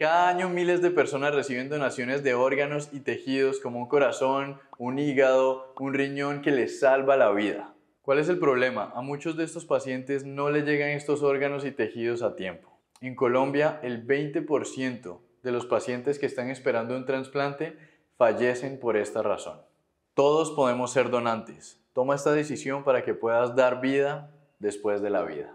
Cada año miles de personas reciben donaciones de órganos y tejidos como un corazón, un hígado, un riñón que les salva la vida. ¿Cuál es el problema? A muchos de estos pacientes no les llegan estos órganos y tejidos a tiempo. En Colombia, el 20% de los pacientes que están esperando un trasplante fallecen por esta razón. Todos podemos ser donantes. Toma esta decisión para que puedas dar vida después de la vida.